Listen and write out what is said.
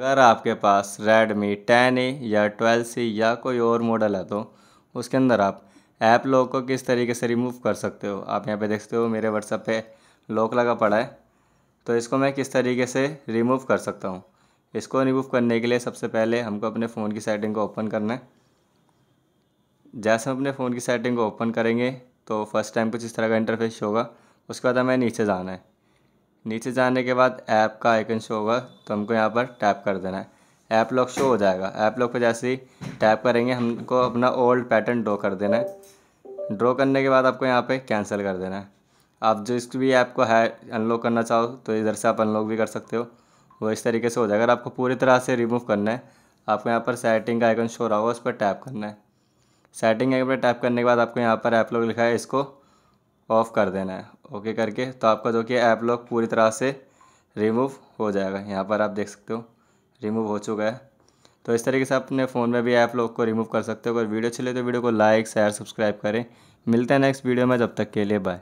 अगर आपके पास Redmi ten ए या ट्वेल्व सी या कोई और मॉडल है तो उसके अंदर आप ऐप लॉक को किस तरीके से रिमूव कर सकते हो आप यहाँ पे देखते हो मेरे व्हाट्सएप पे लॉक लगा पड़ा है तो इसको मैं किस तरीके से रिमूव कर सकता हूँ इसको रिमूव करने के लिए सबसे पहले हमको अपने फ़ोन की सेटिंग को ओपन करना है जैसे हम अपने फ़ोन की सेटिंग को ओपन करेंगे तो फर्स्ट टाइम कुछ इस तरह का इंटरफेस होगा उसके बाद हमें नीचे जाना है नीचे जाने के बाद ऐप का आइकन शो होगा तो हमको यहाँ पर टैप कर देना है ऐप लॉक शो हो जाएगा ऐप लॉक पर जैसे ही टैप करेंगे हमको अपना ओल्ड पैटर्न ड्रॉ कर देना है ड्रॉ करने के बाद आपको यहाँ पे कैंसिल कर देना है आप जो भी ऐप को है अनलॉक करना चाहो तो इधर से आप अनलॉक भी कर सकते हो वो इस तरीके से हो जाएगा अगर आपको पूरी तरह से रिमूव करना है आपको यहाँ पर सेटिंग का आइकन शो रहा होगा उस पर टैप करना है सेटिंग आइकन पर टैप करने के बाद आपको यहाँ पर ऐप लॉक लिखा है इसको ऑफ़ कर देना है ओके करके तो आपका जो कि ऐप लॉक पूरी तरह से रिमूव हो जाएगा यहाँ पर आप देख सकते हो रिमूव हो चुका है तो इस तरीके से आप अपने फ़ोन में भी ऐप लॉक को रिमूव कर सकते हो अगर वीडियो अच्छी लगे तो वीडियो को लाइक शेयर सब्सक्राइब करें मिलते हैं नेक्स्ट वीडियो में जब तक के लिए बाय